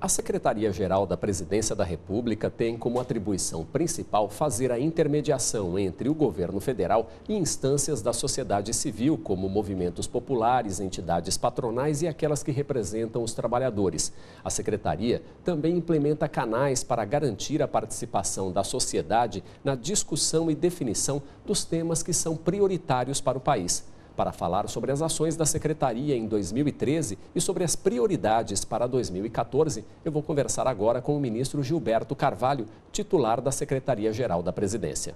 A Secretaria-Geral da Presidência da República tem como atribuição principal fazer a intermediação entre o governo federal e instâncias da sociedade civil, como movimentos populares, entidades patronais e aquelas que representam os trabalhadores. A Secretaria também implementa canais para garantir a participação da sociedade na discussão e definição dos temas que são prioritários para o país para falar sobre as ações da secretaria em 2013 e sobre as prioridades para 2014. Eu vou conversar agora com o ministro Gilberto Carvalho, titular da Secretaria-Geral da Presidência.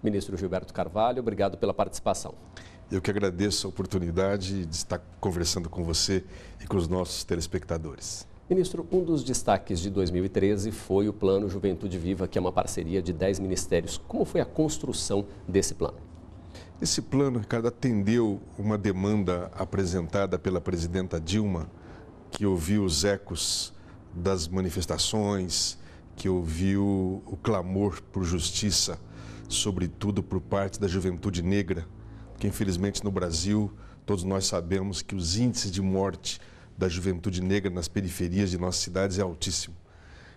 Ministro Gilberto Carvalho, obrigado pela participação. Eu que agradeço a oportunidade de estar conversando com você e com os nossos telespectadores. Ministro, um dos destaques de 2013 foi o Plano Juventude Viva, que é uma parceria de 10 ministérios. Como foi a construção desse plano? Esse plano, Ricardo, atendeu uma demanda apresentada pela presidenta Dilma, que ouviu os ecos das manifestações, que ouviu o clamor por justiça, sobretudo por parte da juventude negra porque infelizmente no Brasil todos nós sabemos que os índices de morte da juventude negra nas periferias de nossas cidades é altíssimo.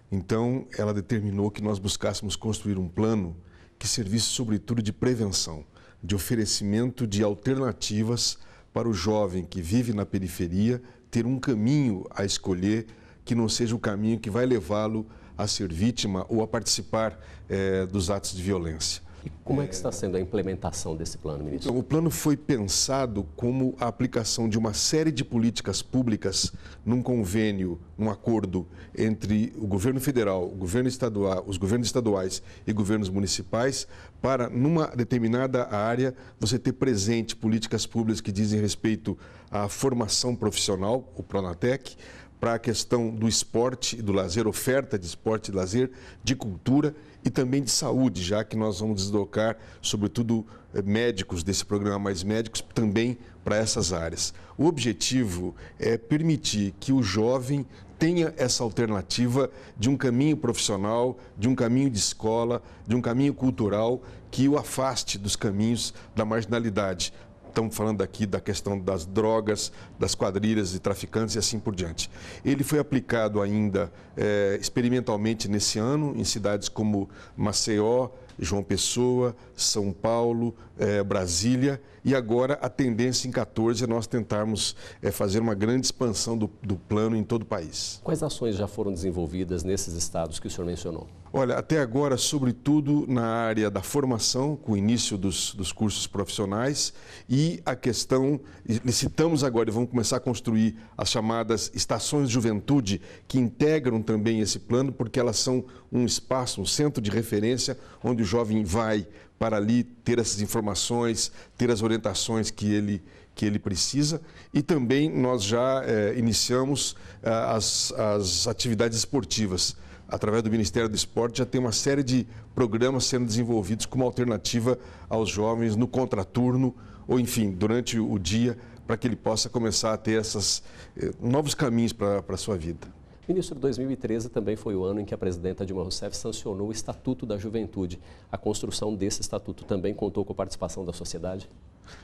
Então, ela determinou que nós buscássemos construir um plano que servisse sobretudo de prevenção, de oferecimento de alternativas para o jovem que vive na periferia ter um caminho a escolher que não seja o caminho que vai levá-lo a ser vítima ou a participar eh, dos atos de violência. E como é, é que está sendo a implementação desse plano, ministro? Então, o plano foi pensado como a aplicação de uma série de políticas públicas num convênio, num acordo entre o governo federal, o governo estadual, os governos estaduais e governos municipais para, numa determinada área, você ter presente políticas públicas que dizem respeito à formação profissional, o Pronatec, para a questão do esporte e do lazer, oferta de esporte e lazer, de cultura e também de saúde, já que nós vamos deslocar, sobretudo, eh, médicos desse programa Mais Médicos também para essas áreas. O objetivo é permitir que o jovem tenha essa alternativa de um caminho profissional, de um caminho de escola, de um caminho cultural que o afaste dos caminhos da marginalidade, estamos falando aqui da questão das drogas, das quadrilhas e traficantes e assim por diante. Ele foi aplicado ainda é, experimentalmente nesse ano em cidades como Maceió, João Pessoa, São Paulo, é, Brasília e agora a tendência em 14 é nós tentarmos é, fazer uma grande expansão do, do plano em todo o país. Quais ações já foram desenvolvidas nesses estados que o senhor mencionou? Olha, até agora, sobretudo na área da formação, com o início dos, dos cursos profissionais e a questão, licitamos agora e vamos começar a construir as chamadas estações de juventude, que integram também esse plano, porque elas são um espaço, um centro de referência onde o jovem vai para ali ter essas informações, ter as orientações que ele, que ele precisa. E também nós já é, iniciamos eh, as, as atividades esportivas. Através do Ministério do Esporte já tem uma série de programas sendo desenvolvidos como alternativa aos jovens no contraturno ou, enfim, durante o dia, para que ele possa começar a ter esses eh, novos caminhos para a sua vida. Ministro, 2013 também foi o ano em que a presidenta Dilma Rousseff sancionou o Estatuto da Juventude. A construção desse estatuto também contou com a participação da sociedade?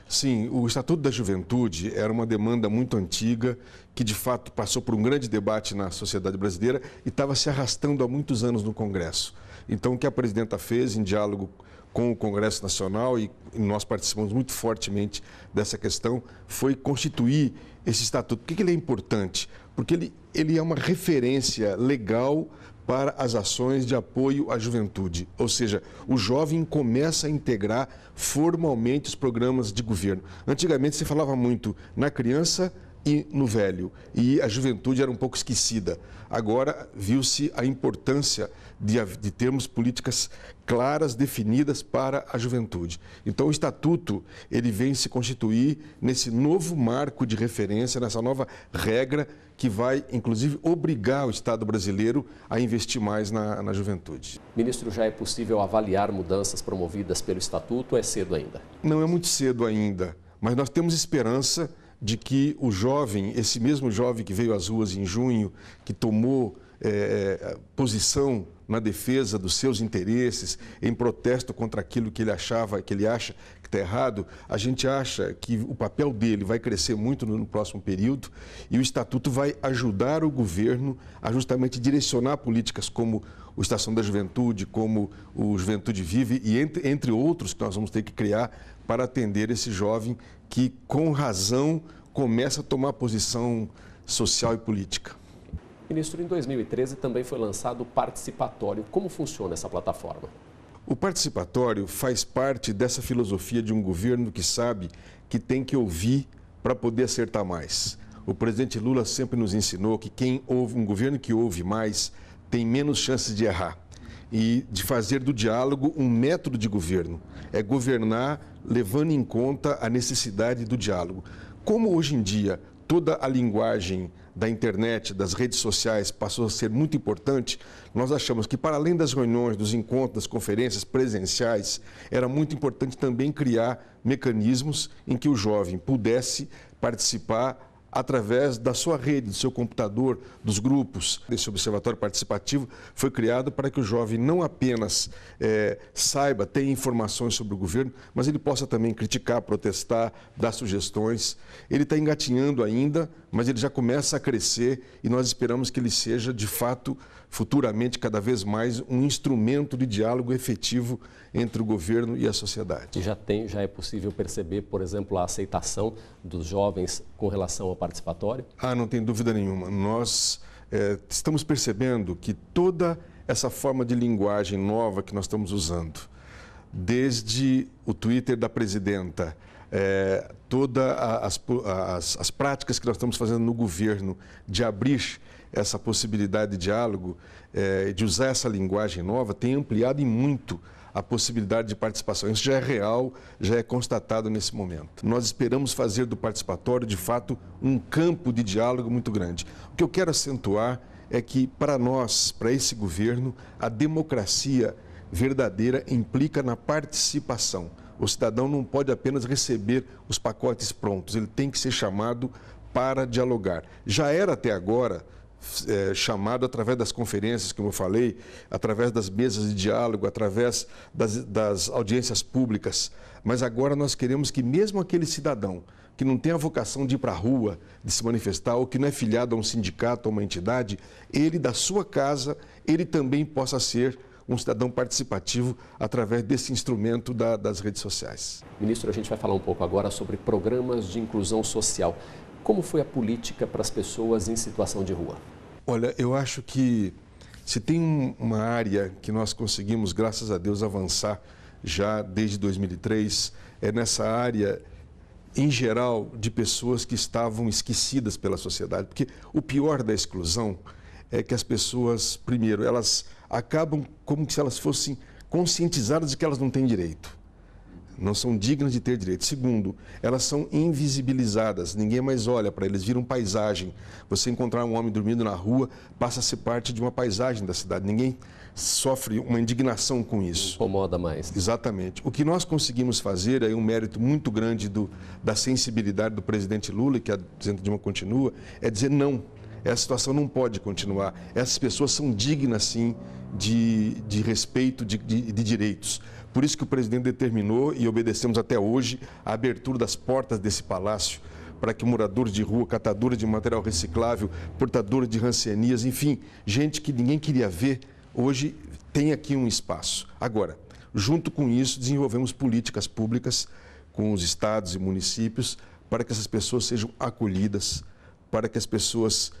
Sim, o Estatuto da Juventude era uma demanda muito antiga, que de fato passou por um grande debate na sociedade brasileira e estava se arrastando há muitos anos no Congresso. Então, o que a presidenta fez em diálogo com o Congresso Nacional, e nós participamos muito fortemente dessa questão, foi constituir esse estatuto. Por que ele é importante? porque ele, ele é uma referência legal para as ações de apoio à juventude. Ou seja, o jovem começa a integrar formalmente os programas de governo. Antigamente se falava muito na criança, e no velho. E a juventude era um pouco esquecida. Agora viu-se a importância de, de termos políticas claras, definidas para a juventude. Então, o Estatuto, ele vem se constituir nesse novo marco de referência, nessa nova regra que vai, inclusive, obrigar o Estado brasileiro a investir mais na, na juventude. Ministro, já é possível avaliar mudanças promovidas pelo Estatuto ou é cedo ainda? Não é muito cedo ainda, mas nós temos esperança de que o jovem, esse mesmo jovem que veio às ruas em junho, que tomou é, posição na defesa dos seus interesses, em protesto contra aquilo que ele achava, que ele acha que está errado, a gente acha que o papel dele vai crescer muito no, próximo período e o estatuto vai ajudar o governo a justamente direcionar políticas como o Estação da Juventude, como o Juventude Vive e entre, entre outros que nós vamos ter que criar para atender esse jovem que, com razão, começa a tomar posição social e política. Ministro, em 2013 também foi lançado o Participatório. Como funciona essa plataforma? O participatório faz parte dessa filosofia de um governo que sabe que tem que ouvir para poder acertar mais. O presidente Lula sempre nos ensinou que quem ouve um governo que ouve mais tem menos chances de errar e de fazer do diálogo um método de governo. É governar levando em conta a necessidade do diálogo. Como hoje em dia toda a linguagem da internet, das redes sociais passou a ser muito importante, nós achamos que para além das reuniões, dos encontros, das conferências presenciais, era muito importante também criar mecanismos em que o jovem pudesse participar através da sua rede, do seu computador, dos grupos. Esse observatório participativo foi criado para que o jovem não apenas é, saiba, tenha informações sobre o governo, mas ele possa também criticar, protestar, dar sugestões. Ele está engatinhando ainda mas ele já começa a crescer e nós esperamos que ele seja, de fato, futuramente, cada vez mais, um instrumento de diálogo efetivo entre o governo e a sociedade. E já, tem, já é possível perceber, por exemplo, a aceitação dos jovens com relação ao participatório? Ah, não tem dúvida nenhuma. Nós é, estamos percebendo que toda essa forma de linguagem nova que nós estamos usando, desde o Twitter da presidenta, é, todas as, as, as, práticas que nós estamos fazendo no governo de abrir essa possibilidade de diálogo, é, de usar essa linguagem nova, tem ampliado e muito a possibilidade de participação. Isso já é real, já é constatado nesse momento. Nós esperamos fazer do participatório, de fato, um campo de diálogo muito grande. O que eu quero acentuar é que, para nós, para esse governo, a democracia verdadeira implica na participação. O cidadão não pode apenas receber os pacotes prontos, ele tem que ser chamado para dialogar. Já era até agora é, chamado através das conferências, como eu falei, através das mesas de diálogo, através das, das audiências públicas. Mas agora nós queremos que, mesmo aquele cidadão que não tem a vocação de ir para a rua, de se manifestar, ou que não é filiado a um sindicato, a uma entidade, ele da sua casa, ele também possa ser um cidadão participativo através desse instrumento da, das redes sociais. Ministro, a gente vai falar um pouco agora sobre programas de inclusão social. Como foi a política para as pessoas em situação de rua? Olha, eu acho que se tem uma área que nós conseguimos, graças a Deus, avançar já desde 2003, é nessa área em geral, de pessoas que estavam esquecidas pela sociedade. Porque o pior da exclusão é que as pessoas, primeiro, elas acabam como se elas fossem conscientizadas de que elas não têm direito. Não são dignas de ter direito. Segundo, elas são invisibilizadas, ninguém mais olha para eles, viram paisagem. Você encontrar um homem dormindo na rua passa a ser parte de uma paisagem da cidade, ninguém sofre uma indignação com isso. Incomoda mais. Exatamente. O que nós conseguimos fazer é um mérito muito grande do, da sensibilidade do presidente Lula, que a presidente Dilma continua, é dizer não essa situação não pode continuar. Essas pessoas são dignas, sim, de, de respeito de, de, de direitos. Por isso que o presidente determinou e obedecemos até hoje a abertura das portas desse palácio para que moradores de rua, catadores de material reciclável, portadores de rancenias, enfim, gente que ninguém queria ver, hoje tem aqui um espaço. Agora, junto com isso, desenvolvemos políticas públicas com os estados e municípios para que essas pessoas sejam acolhidas, para que as pessoas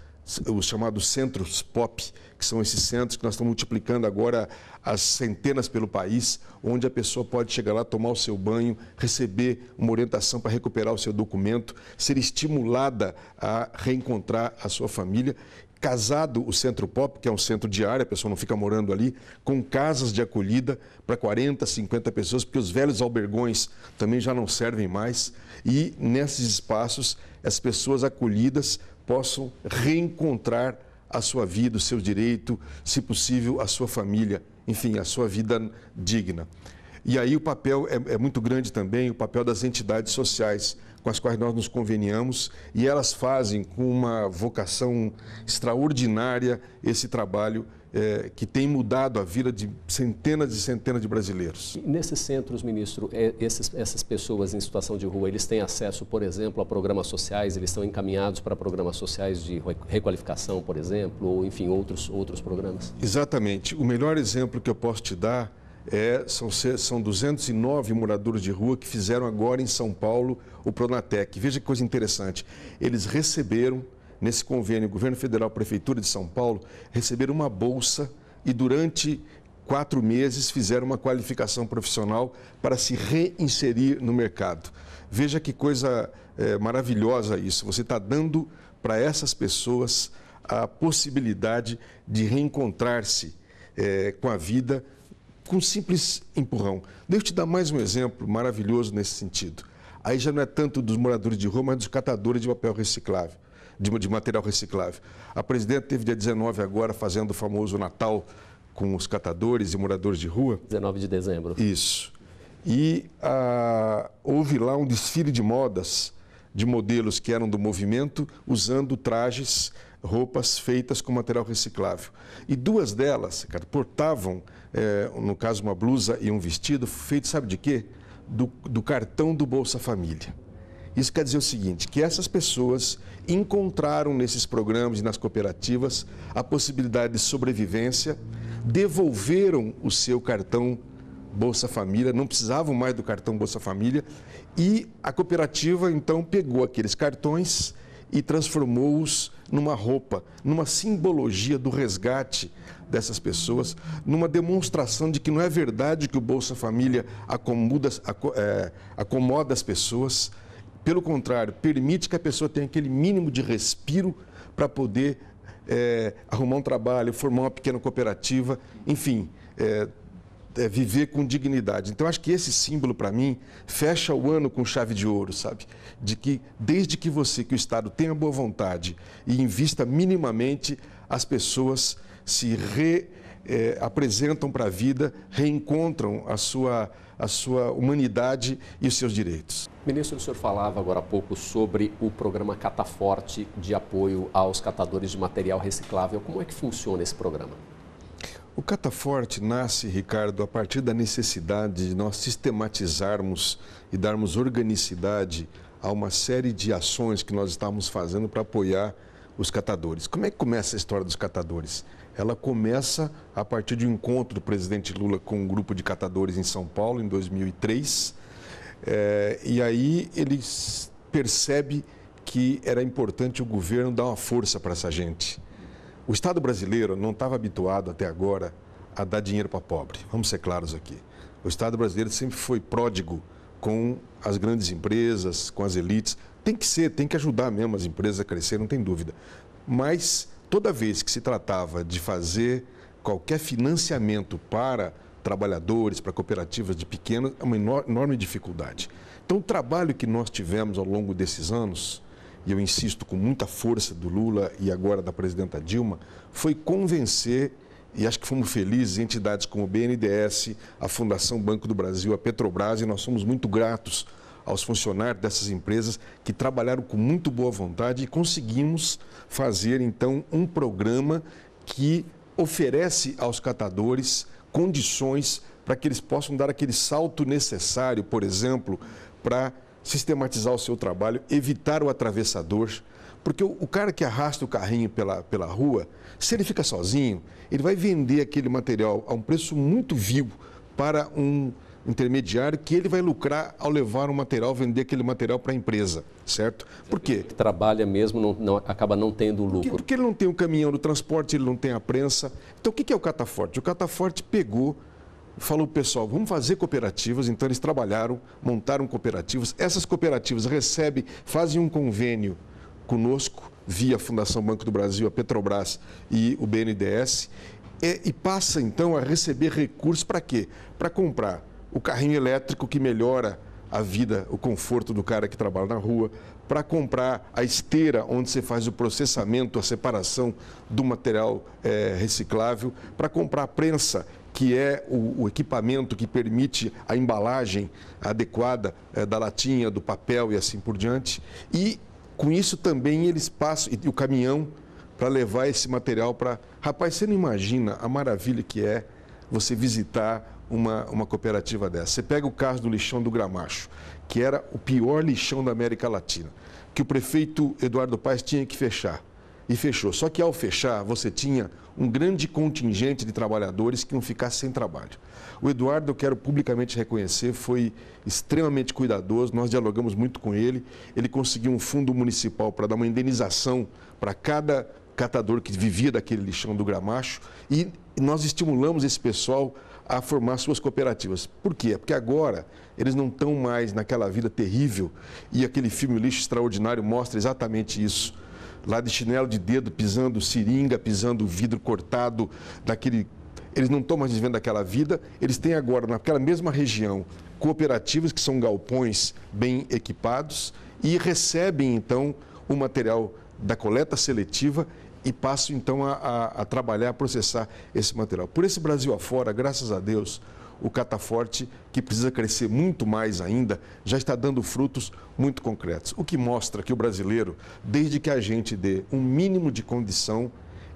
os chamados centros pop, que são esses centros que nós estamos multiplicando agora as centenas pelo país, onde a pessoa pode chegar lá, tomar o seu banho, receber uma orientação para recuperar o seu documento, ser estimulada a reencontrar a sua família. Casado o Centro Pop, que é um centro diário, a pessoa não fica morando ali, com casas de acolhida para 40, 50 pessoas, porque os velhos albergões também já não servem mais. E nesses espaços, as pessoas acolhidas possam reencontrar a sua vida, o seu direito, se possível, a sua família, enfim, a sua vida digna. E aí o papel é, é muito grande também, o papel das entidades sociais, com as quais nós nos conveniamos e elas fazem com uma vocação extraordinária esse trabalho é, que tem mudado a vida de centenas e centenas de brasileiros. Nesses centros, ministro, é, esses, essas pessoas em situação de rua, eles têm acesso, por exemplo, a programas sociais, eles estão encaminhados para programas sociais de requalificação, por exemplo, ou enfim, outros, outros programas? Exatamente. O melhor exemplo que eu posso te dar é, são, são 209 moradores de rua que fizeram agora em São Paulo o Pronatec. Veja que coisa interessante. Eles receberam, nesse convênio, Governo Federal, Prefeitura de São Paulo, receberam uma bolsa e durante quatro meses fizeram uma qualificação profissional para se reinserir no mercado. Veja que coisa é, maravilhosa isso. Você está dando para essas pessoas a possibilidade de reencontrar-se é, com a vida com um simples empurrão. Deixa eu te dar mais um exemplo maravilhoso nesse sentido. Aí já não é tanto dos moradores de rua, mas dos catadores de papel reciclável, de, de material reciclável. A presidenta teve dia 19 agora fazendo o famoso Natal com os catadores e moradores de rua. 19 de dezembro. Isso. E ah, houve lá um desfile de modas, de modelos que eram do movimento, usando trajes, roupas feitas com material reciclável. E duas delas, cara, portavam é, no caso uma blusa e um vestido, feito sabe de quê? Do, do cartão do Bolsa Família. Isso quer dizer o seguinte, que essas pessoas encontraram nesses programas e nas cooperativas a possibilidade de sobrevivência, devolveram o seu cartão Bolsa Família, não precisavam mais do cartão Bolsa Família, e a cooperativa então pegou aqueles cartões e transformou-os numa roupa, numa simbologia do resgate dessas pessoas, numa demonstração de que não é verdade que o Bolsa Família acomoda, é, acomoda as pessoas. Pelo contrário, permite que a pessoa tenha aquele mínimo de respiro para poder é, arrumar um trabalho, formar uma pequena cooperativa, enfim, é, é, viver com dignidade. Então, acho que esse símbolo, para mim, fecha o ano com chave de ouro, sabe? De que, desde que você, que o Estado tenha boa vontade e invista minimamente, as pessoas se re, é, apresentam para a vida, reencontram a sua, a sua humanidade e os seus direitos. Ministro, o senhor falava agora há pouco sobre o programa Cataforte de apoio aos catadores de material reciclável. Como é que funciona esse programa? O Cataforte nasce, Ricardo, a partir da necessidade de nós sistematizarmos e darmos organicidade a uma série de ações que nós estávamos fazendo para apoiar os catadores. Como é que começa a história dos catadores? Ela começa a partir de um encontro do presidente Lula com um grupo de catadores em São Paulo, em 2003. É, eh, e aí ele percebe que era importante o governo dar uma força para essa gente. O Estado brasileiro não estava habituado até agora a dar dinheiro para pobre. Vamos ser claros aqui. O Estado brasileiro sempre foi pródigo com as grandes empresas, com as elites. Tem que ser, tem que ajudar mesmo as empresas a crescer, não tem dúvida. Mas toda vez que se tratava de fazer qualquer financiamento para trabalhadores, para cooperativas de pequenas, é uma enorme dificuldade. Então, o trabalho que nós tivemos ao longo desses anos e eu insisto com muita força do Lula e agora da presidenta Dilma, foi convencer, e acho que fomos felizes, entidades como o BNDES, a Fundação Banco do Brasil, a Petrobras, e nós somos muito gratos aos funcionários dessas empresas que trabalharam com muito boa vontade e conseguimos fazer então um programa que oferece aos catadores condições para que eles possam dar aquele salto necessário, por exemplo, para sistematizar o seu trabalho, evitar o atravessador. Porque o, o, cara que arrasta o carrinho pela, pela rua, se ele fica sozinho, ele vai vender aquele material a um preço muito vil para um intermediário que ele vai lucrar ao levar o material, vender aquele material para a empresa, certo? Por quê? Que trabalha mesmo, não, não, acaba não tendo lucro. Porque, porque ele não tem o caminhão do transporte, ele não tem a prensa. Então, o que é o cataforte? O cataforte pegou falou, pessoal, vamos fazer cooperativas. Então, eles trabalharam, montaram cooperativas. Essas cooperativas recebem, fazem um convênio conosco, via Fundação Banco do Brasil, a Petrobras e o BNDES, e, e passa então a receber recursos para quê? Para comprar o carrinho elétrico que melhora a vida, o conforto do cara que trabalha na rua, para comprar a esteira onde você faz o processamento, a separação do material é, reciclável, para comprar a prensa que é o, o equipamento que permite a embalagem adequada é, da latinha, do papel e assim por diante. E com isso também eles passam, e, e o caminhão para levar esse material para. Rapaz, você não imagina a maravilha que é você visitar uma, uma cooperativa dessa. Você pega o caso do lixão do Gramacho, que era o pior lixão da América Latina, que o prefeito Eduardo Paes tinha que fechar e fechou. Só que ao fechar, você tinha um grande contingente de trabalhadores que iam ficar sem trabalho. O Eduardo, eu quero publicamente reconhecer, foi extremamente cuidadoso, nós dialogamos muito com ele. Ele conseguiu um fundo municipal para dar uma indenização para cada catador que vivia daquele lixão do Gramacho e nós estimulamos esse pessoal a formar suas cooperativas. Por quê? Porque agora eles não estão mais naquela vida terrível e aquele filme Lixo Extraordinário mostra exatamente isso lá de chinelo de dedo, pisando seringa, pisando vidro cortado, daquele. Eles não estão mais vivendo daquela vida, eles têm agora, naquela mesma região, cooperativas que são galpões bem equipados e recebem então o material da coleta seletiva e passam então a, a, a trabalhar, a processar esse material. Por esse Brasil afora, graças a Deus, o Cataforte, que precisa crescer muito mais ainda, já está dando frutos muito concretos. O que mostra que o brasileiro, desde que a gente dê um mínimo de condição,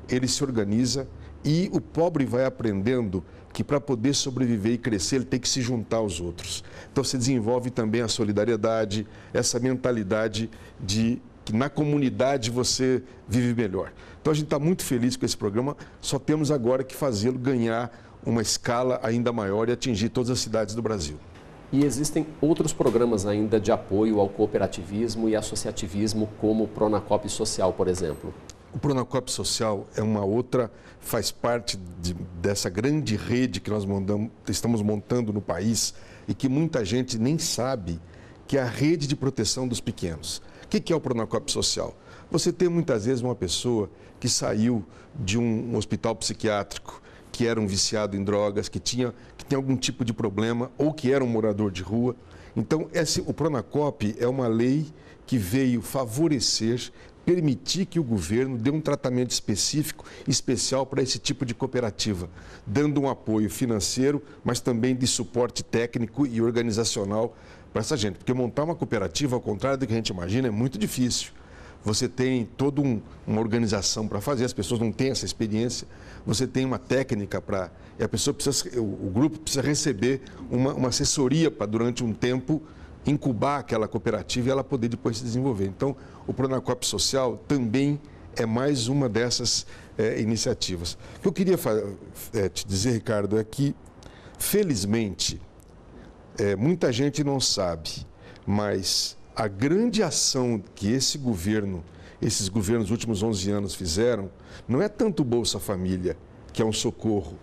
ele se organiza e o pobre vai aprendendo que para poder sobreviver e crescer, ele tem que se juntar aos outros. Então se desenvolve também a solidariedade, essa mentalidade de que na comunidade você vive melhor. Então a gente está muito feliz com esse programa, só temos agora que fazê-lo ganhar uma escala ainda maior e atingir todas as cidades do Brasil. E existem outros programas ainda de apoio ao cooperativismo e associativismo, como o Pronacop Social, por exemplo. O Pronacop Social é uma outra, faz parte de, dessa grande rede que nós estamos montando no país e que muita gente nem sabe que é a rede de proteção dos pequenos. O que é o Pronacop Social? Você tem muitas vezes uma pessoa que saiu de um hospital psiquiátrico que era um viciado em drogas, que tinha que tem algum tipo de problema ou que era um morador de rua. Então, esse, o Pronacop é uma lei que veio favorecer, permitir que o governo dê um tratamento específico, especial para esse tipo de cooperativa, dando um apoio financeiro, mas também de suporte técnico e organizacional para essa gente. Porque montar uma cooperativa, ao contrário do que a gente imagina, é muito difícil você tem toda um, uma organização para fazer, as pessoas não têm essa experiência, você tem uma técnica para. E a pessoa precisa, o, o grupo precisa receber uma, uma assessoria para, durante um tempo, incubar aquela cooperativa e ela poder depois se desenvolver. Então, o Pronacop Social também é mais uma dessas é, iniciativas. O que eu queria é, te dizer, Ricardo, é que, felizmente, é, muita gente não sabe, mas a grande ação que esse governo, esses governos nos últimos 11 anos fizeram, não é tanto o Bolsa Família, que é um socorro.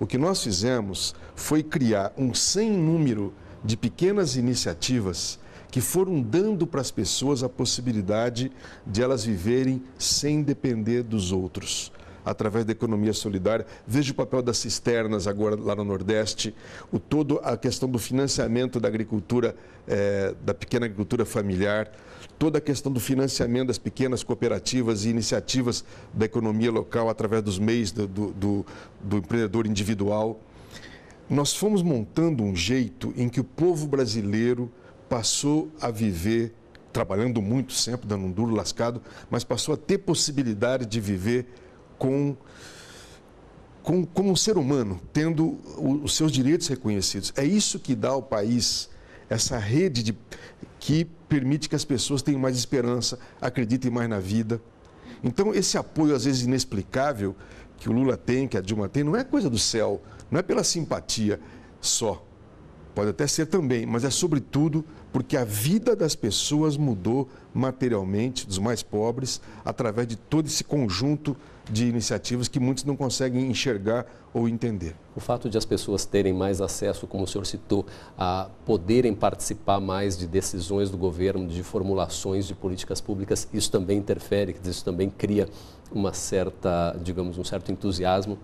O que nós fizemos foi criar um sem número de pequenas iniciativas que foram dando para as pessoas a possibilidade de elas viverem sem depender dos outros através da economia solidária. Veja o papel das cisternas agora lá no Nordeste, o todo a questão do financiamento da agricultura, eh, da pequena agricultura familiar, toda a questão do financiamento das pequenas cooperativas e iniciativas da economia local através dos meios do, do, do, do empreendedor individual. Nós fomos montando um jeito em que o povo brasileiro passou a viver trabalhando muito sempre, dando um duro lascado, mas passou a ter possibilidade de viver com como com um ser humano, tendo os seus direitos reconhecidos. É isso que dá ao país essa rede de, que permite que as pessoas tenham mais esperança, acreditem mais na vida. Então, esse apoio, às vezes, inexplicável que o Lula tem, que a Dilma tem, não é coisa do céu, não é pela simpatia só. Pode até ser também, mas é sobretudo porque a vida das pessoas mudou materialmente, dos mais pobres, através de todo esse conjunto de iniciativas que muitos não conseguem enxergar ou entender. O fato de as pessoas terem mais acesso, como o senhor citou, a poderem participar mais de decisões do governo, de formulações de políticas públicas, isso também interfere, isso também cria uma certa, digamos, um certo entusiasmo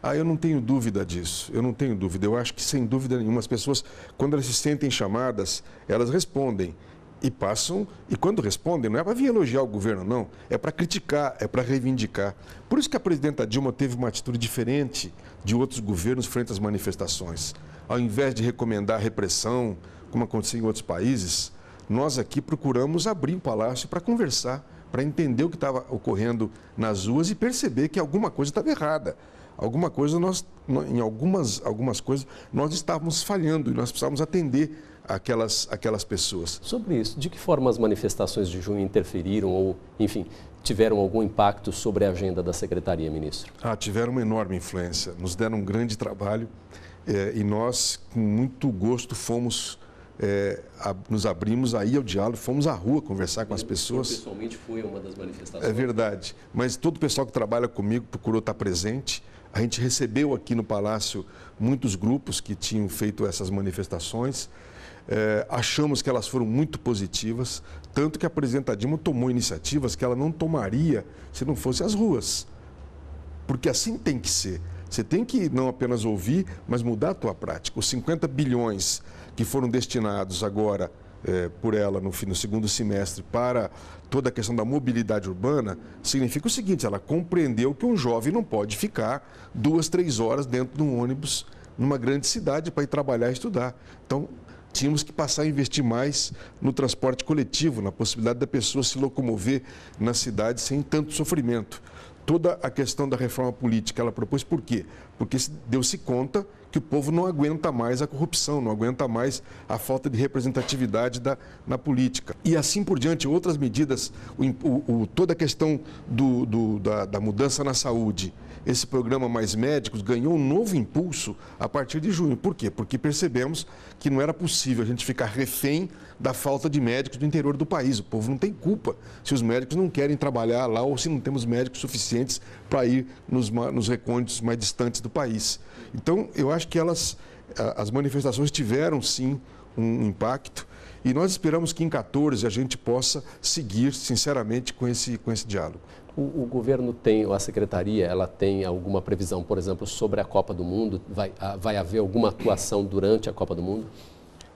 ah, eu não tenho dúvida disso, eu não tenho dúvida. Eu acho que, sem dúvida nenhuma, as pessoas, quando elas se sentem chamadas, elas respondem e passam, e quando respondem, não é para vir elogiar o governo, não, é para criticar, é para reivindicar. Por isso que a presidenta Dilma teve uma atitude diferente de outros governos frente às manifestações. Ao invés de recomendar repressão, como aconteceu em outros países, nós aqui procuramos abrir o palácio para conversar, para entender o que estava ocorrendo nas ruas e perceber que alguma coisa estava errada. Alguma coisa nós, em algumas, algumas coisas, nós estávamos falhando e nós precisávamos atender aquelas, aquelas pessoas. Sobre isso, de que forma as manifestações de junho interferiram ou, enfim, tiveram algum impacto sobre a agenda da secretaria, ministro? Ah, tiveram uma enorme influência, nos deram um grande trabalho eh, e nós, com muito gosto, fomos. Eh, a, nos abrimos aí ao diálogo, fomos à rua conversar com as pessoas. Eu pessoalmente fui a uma das manifestações. É verdade, mas todo o pessoal que trabalha comigo procurou estar presente. A gente recebeu aqui no Palácio muitos grupos que tinham feito essas manifestações. É, achamos que elas foram muito positivas, tanto que a presidenta Dilma tomou iniciativas que ela não tomaria se não fosse as ruas. Porque assim tem que ser. Você tem que não apenas ouvir, mas mudar a tua prática. Os 50 bilhões que foram destinados agora é, por ela no, no segundo semestre para toda a questão da mobilidade urbana, significa o seguinte, ela compreendeu que um jovem não pode ficar duas, três horas dentro de um ônibus numa grande cidade para ir trabalhar e estudar. Então, tínhamos que passar a investir mais no transporte coletivo, na possibilidade da pessoa se locomover na cidade sem tanto sofrimento. Toda a questão da reforma política ela propôs por quê? Porque deu-se conta que o povo não aguenta mais a corrupção, não aguenta mais a falta de representatividade da, na política. E assim por diante, outras medidas, o, o, toda a questão do, do, da, da mudança na saúde, esse programa Mais Médicos ganhou um novo impulso a partir de junho. Por quê? Porque percebemos que não era possível a gente ficar refém da falta de médicos no interior do país. O povo não tem culpa se os médicos não querem trabalhar lá ou se não temos médicos suficientes para ir nos, nos recônditos mais distantes do país. Então, eu acho que elas, as manifestações tiveram sim um impacto e nós esperamos que em 14 a gente possa seguir, sinceramente, com esse, com esse diálogo. O, o, governo tem, ou a secretaria, ela tem alguma previsão, por exemplo, sobre a Copa do Mundo? Vai, vai haver alguma atuação durante a Copa do Mundo?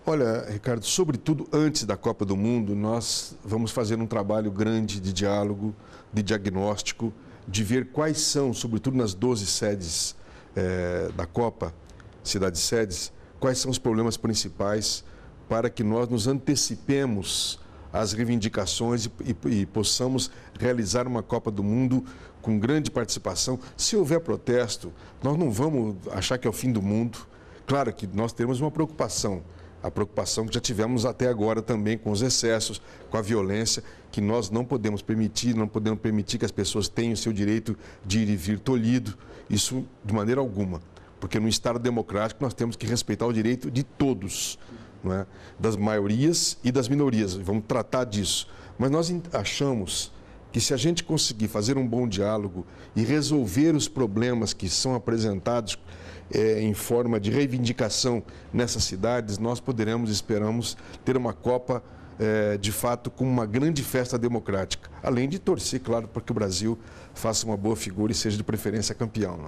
Olha, Ricardo, sobretudo antes da Copa do Mundo, nós vamos fazer um trabalho grande de diálogo, de diagnóstico, de ver quais são, sobretudo nas 12 sedes eh, da Copa, cidades sedes, quais são os problemas principais para que nós nos antecipemos às reivindicações e, e, e possamos realizar uma Copa do Mundo com grande participação. Se houver protesto, nós não vamos achar que é o fim do mundo. Claro que nós temos uma preocupação, a preocupação que já tivemos até agora também com os excessos, com a violência, que nós não podemos permitir, não podemos permitir que as pessoas tenham o seu direito de ir e vir tolhido, isso de maneira alguma. Porque no Estado democrático nós temos que respeitar o direito de todos. É? das maiorias e das minorias. Vamos tratar disso. Mas nós achamos que se a gente conseguir fazer um bom diálogo e resolver os problemas que são apresentados é, em forma de reivindicação nessas cidades, nós poderemos, esperamos, ter uma Copa é, de fato com uma grande festa democrática. Além de torcer, claro, para que o Brasil faça uma boa figura e seja de preferência campeão.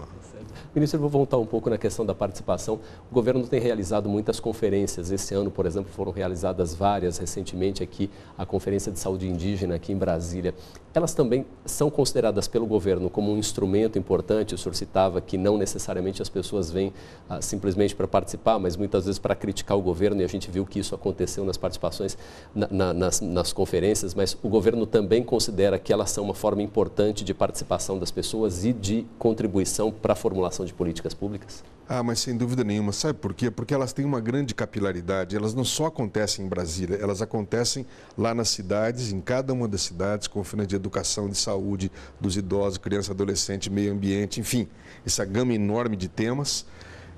Ministro, eu vou voltar um pouco na questão da participação. O governo tem realizado muitas conferências. Esse ano, por exemplo, foram realizadas várias recentemente aqui, a Conferência de Saúde Indígena aqui em Brasília. Elas também são consideradas pelo governo como um instrumento importante. O senhor citava que não necessariamente as pessoas vêm ah, simplesmente para participar, mas muitas vezes para criticar o governo, e a gente viu que isso aconteceu nas participações na, na, nas, nas conferências, mas o governo também considera que elas são uma forma importante de participação das pessoas e de contribuição para a formulação de políticas públicas? Ah, mas sem dúvida nenhuma. Sabe por quê? Porque elas têm uma grande capilaridade. Elas não só acontecem em Brasília, elas acontecem lá nas cidades, em cada uma das cidades, com fina de educação, de saúde, dos idosos, criança, adolescente, meio ambiente, enfim, essa gama enorme de temas.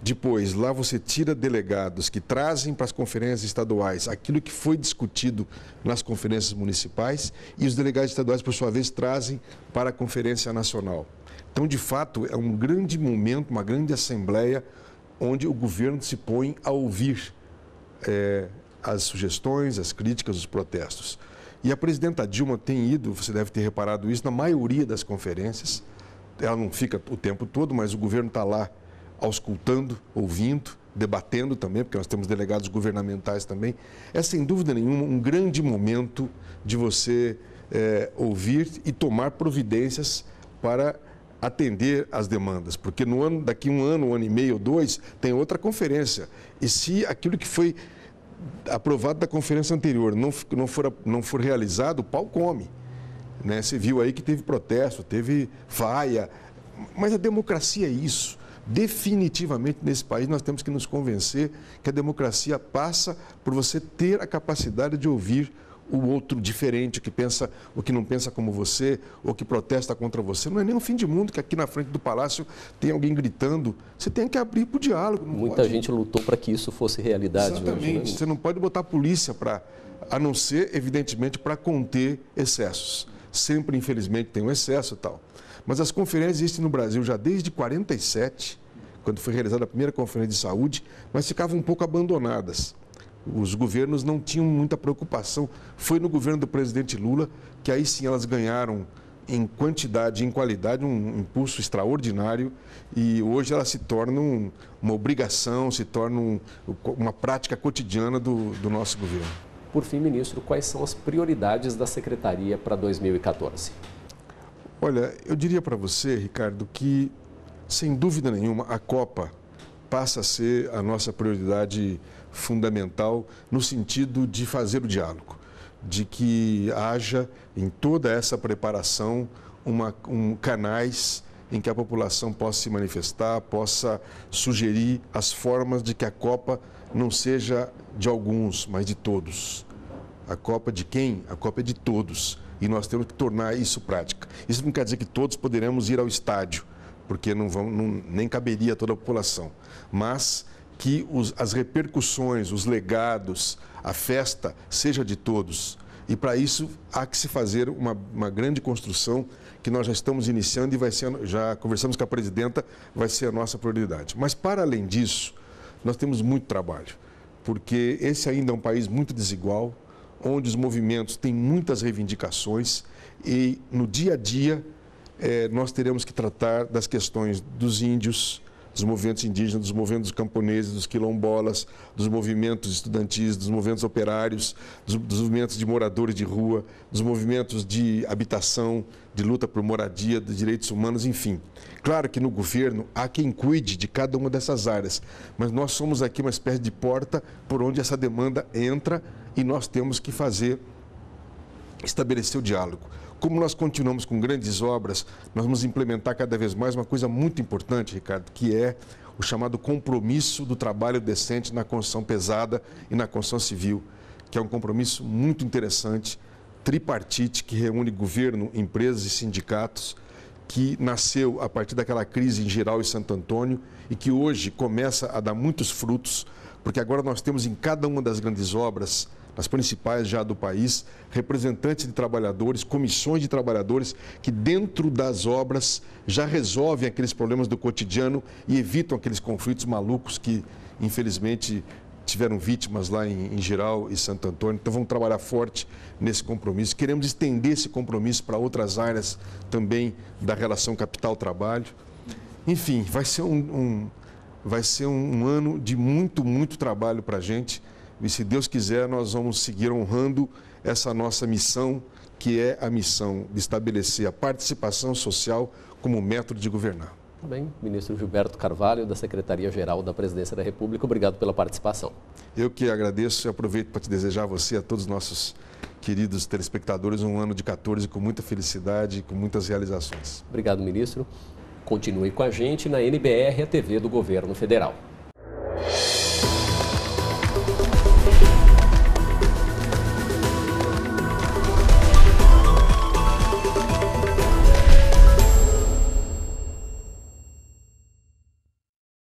Depois, lá você tira delegados que trazem para as conferências estaduais aquilo que foi discutido nas conferências municipais e os delegados estaduais, por sua vez, trazem para a conferência nacional. Então, de fato, é um grande momento, uma grande assembleia onde o governo se põe a ouvir é, as sugestões, as críticas, os protestos. E a presidenta Dilma tem ido, você deve ter reparado isso, na maioria das conferências. Ela não fica o tempo todo, mas o governo está lá auscultando, ouvindo, debatendo também, porque nós temos delegados governamentais também. É sem dúvida nenhuma um grande momento de você é, ouvir e tomar providências para atender as demandas, porque no ano, daqui um ano, um ano e meio, dois, tem outra conferência. E se aquilo que foi aprovado da conferência anterior não, não, for, não for realizado, o pau come. Né? Você viu aí que teve protesto, teve vaia, mas a democracia é isso. Definitivamente nesse país nós temos que nos convencer que a democracia passa por você ter a capacidade de ouvir o outro diferente, o que pensa, o que não pensa como você, ou que protesta contra você. Não é nem um fim de mundo que aqui na frente do palácio tem alguém gritando. Você tem que abrir para o diálogo. Muita pode. gente lutou para que isso fosse realidade. Né, Exatamente. Hoje, né? Você não pode botar a polícia para, a não ser, evidentemente, para conter excessos. Sempre, infelizmente, tem um excesso e tal. Mas as conferências existem no Brasil já desde 47, quando foi realizada a primeira conferência de saúde, mas ficavam um pouco abandonadas os governos não tinham muita preocupação. Foi no governo do presidente Lula que aí sim elas ganharam em quantidade e em qualidade um impulso extraordinário e hoje elas se tornam uma obrigação, se tornam uma prática cotidiana do, do nosso governo. Por fim, ministro, quais são as prioridades da secretaria para 2014? Olha, eu diria para você, Ricardo, que sem dúvida nenhuma a Copa passa a ser a nossa prioridade fundamental no sentido de fazer o diálogo, de que haja em toda essa preparação uma, um, canais em que a população possa se manifestar, possa sugerir as formas de que a Copa não seja de alguns, mas de todos. A Copa de quem? A Copa é de todos. E nós temos que tornar isso prática. Isso não quer dizer que todos poderemos ir ao estádio, porque não vão, não, nem caberia a toda a população. Mas que os, as repercussões, os legados, a festa seja de todos. E para isso há que se fazer uma, uma, grande construção que nós já estamos iniciando e vai ser, já conversamos com a presidenta, vai ser a nossa prioridade. Mas para além disso, nós temos muito trabalho, porque esse ainda é um país muito desigual, onde os movimentos têm muitas reivindicações e no dia a dia eh, nós teremos que tratar das questões dos índios, dos movimentos indígenas, dos movimentos camponeses, dos quilombolas, dos movimentos estudantis, dos movimentos operários, dos, dos movimentos de moradores de rua, dos movimentos de habitação, de luta por moradia, de direitos humanos, enfim. Claro que no governo há quem cuide de cada uma dessas áreas, mas nós somos aqui uma espécie de porta por onde essa demanda entra e nós temos que fazer estabelecer o diálogo. Como nós continuamos com grandes obras, nós vamos implementar cada vez mais uma coisa muito importante, Ricardo, que é o chamado compromisso do trabalho decente na construção pesada e na construção civil, que é um compromisso muito interessante, tripartite, que reúne governo, empresas e sindicatos, que nasceu a partir daquela crise em geral em Santo Antônio e que hoje começa a dar muitos frutos, porque agora nós temos em cada uma das grandes obras nas principais já do país, representantes de trabalhadores, comissões de trabalhadores que dentro das obras já resolvem aqueles problemas do cotidiano e evitam aqueles conflitos malucos que infelizmente tiveram vítimas lá em, em Giral e Santo Antônio. Então vamos trabalhar forte nesse compromisso. Queremos estender esse compromisso para outras áreas também da relação capital-trabalho. Enfim, vai ser um, um vai ser um ano de muito, muito trabalho para a gente. E se Deus quiser, nós vamos seguir honrando essa nossa missão, que é a missão de estabelecer a participação social como método de governar. Também, tá ministro Gilberto Carvalho, da Secretaria-Geral da Presidência da República, obrigado pela participação. Eu que agradeço e aproveito para te desejar a você e a todos os nossos queridos telespectadores um ano de 14 com muita felicidade e com muitas realizações. Obrigado, ministro. Continue com a gente na NBR, a TV do Governo Federal.